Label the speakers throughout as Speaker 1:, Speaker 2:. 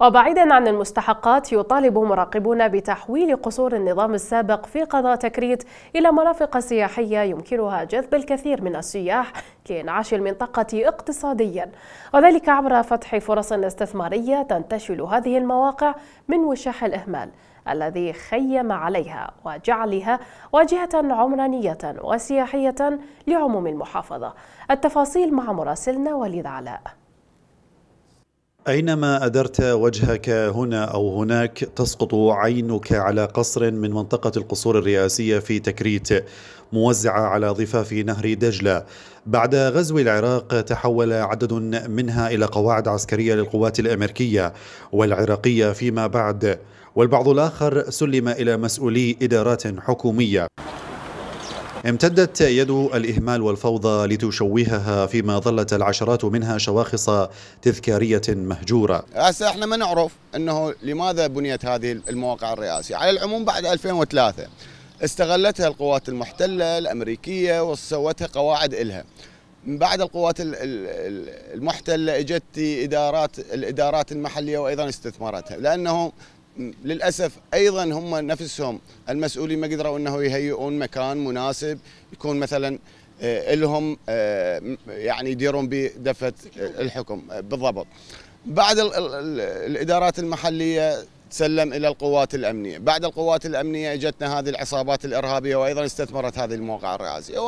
Speaker 1: وبعيدا عن المستحقات يطالب مراقبون بتحويل قصور النظام السابق في قضاء تكريت إلى مرافق سياحية يمكنها جذب الكثير من السياح لإنعاش المنطقة اقتصاديا وذلك عبر فتح فرص استثمارية تنتشل هذه المواقع من وشاح الإهمال الذي خيم عليها وجعلها واجهة عمرانية وسياحية لعموم المحافظة التفاصيل مع مراسلنا وليد علاء
Speaker 2: أينما أدرت وجهك هنا أو هناك تسقط عينك على قصر من منطقة القصور الرئاسية في تكريت موزعة على ضفاف نهر دجلة بعد غزو العراق تحول عدد منها إلى قواعد عسكرية للقوات الأمريكية والعراقية فيما بعد والبعض الآخر سلم إلى مسؤولي إدارات حكومية امتدت يد الإهمال والفوضى لتشوهها فيما ظلت العشرات منها شواخص تذكارية مهجورة
Speaker 3: هسه احنا ما نعرف انه لماذا بنيت هذه المواقع الرئاسية على العموم بعد 2003 استغلتها القوات المحتلة الأمريكية وسوتها قواعد إلها من بعد القوات المحتله اجت ادارات الادارات المحليه وايضا استثمارتها لانه للاسف ايضا هم نفسهم المسؤولين ما قدروا انه يهيئون مكان مناسب يكون مثلا آه، لهم آه، يعني يديرون بدفه آه، الحكم بالضبط. بعد الادارات المحليه تسلم الى القوات الامنيه، بعد القوات الامنيه اجتنا هذه العصابات الارهابيه وايضا استثمرت هذه المواقع الرئاسيه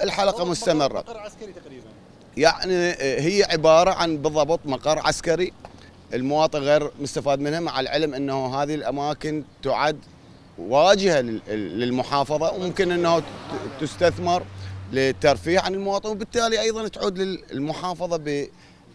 Speaker 3: والحلقه مستمره. مقر عسكري تقريبا. يعني هي عباره عن بالضبط مقر عسكري المواطن غير مستفاد منها مع العلم انه هذه الاماكن تعد واجهه للمحافظه وممكن انه تستثمر للترفيه عن المواطن وبالتالي ايضا تعود للمحافظه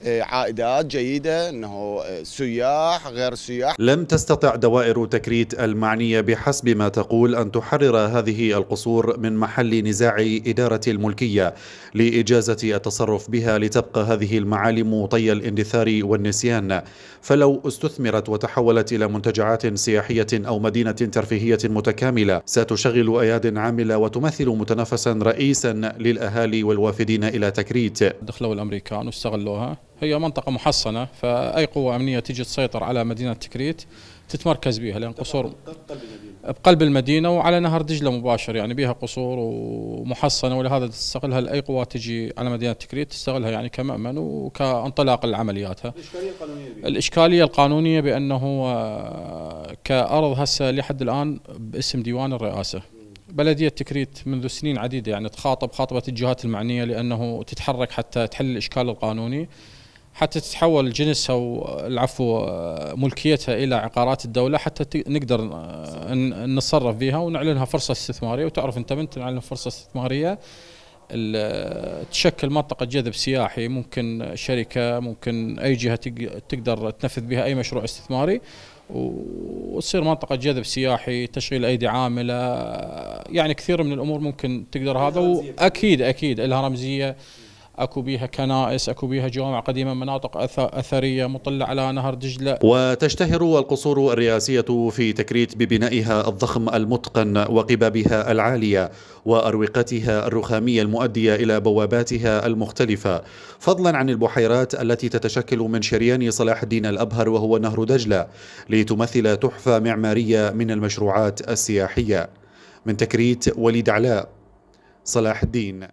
Speaker 3: آه، عائدات جيدة أنه آه، سياح غير سياح
Speaker 2: لم تستطع دوائر تكريت المعنية بحسب ما تقول أن تحرر هذه القصور من محل نزاع إدارة الملكية لإجازة التصرف بها لتبقى هذه المعالم طي الاندثار والنسيان فلو استثمرت وتحولت إلى منتجعات سياحية أو مدينة ترفيهية متكاملة ستشغل أياد عاملة وتمثل متنافسا رئيسا للأهالي والوافدين إلى تكريت دخلوا الأمريكان واستغلوها
Speaker 4: هي منطقة محصنة فأي قوة أمنية تجي تسيطر على مدينة تكريت تتمركز بها لأن قصور بقلب المدينة وعلى نهر دجلة مباشر يعني بها قصور ومحصنة ولهذا تستغلها لأي قوة تجي على مدينة تكريت تستغلها يعني كمأمن وكانطلاق لعملياتها الإشكالية القانونية الإشكالية القانونية بأنه آه، كأرض هسه لحد الآن باسم ديوان الرئاسة بلدية تكريت منذ سنين عديدة يعني تخاطب خاطبت الجهات المعنية لأنه تتحرك حتى تحل الإشكال القانوني حتى تتحول جنسها العفو آه، ملكيتها الى عقارات الدوله حتى نقدر آه، نتصرف فيها ونعلنها فرصه استثماريه وتعرف انت من تعلن فرصه استثماريه آه، تشكل منطقة جذب سياحي ممكن شركة ممكن أي جهة تقدر تنفذ بها أي مشروع استثماري وتصير منطقة جذب سياحي تشغيل أيدي عاملة يعني كثير من الأمور ممكن تقدر هذا وأكيد أكيد لها رمزية اكو بيها كنائس اكو بيها جوامع قديمه مناطق اثريه مطله على نهر دجله
Speaker 2: وتشتهر القصور الرئاسيه في تكريت ببنائها الضخم المتقن وقبابها العاليه واروقتها الرخاميه المؤديه الى بواباتها المختلفه فضلا عن البحيرات التي تتشكل من شريان صلاح الدين الابهر وهو نهر دجله لتمثل تحفه معماريه من المشروعات السياحيه من تكريت وليد علاء صلاح الدين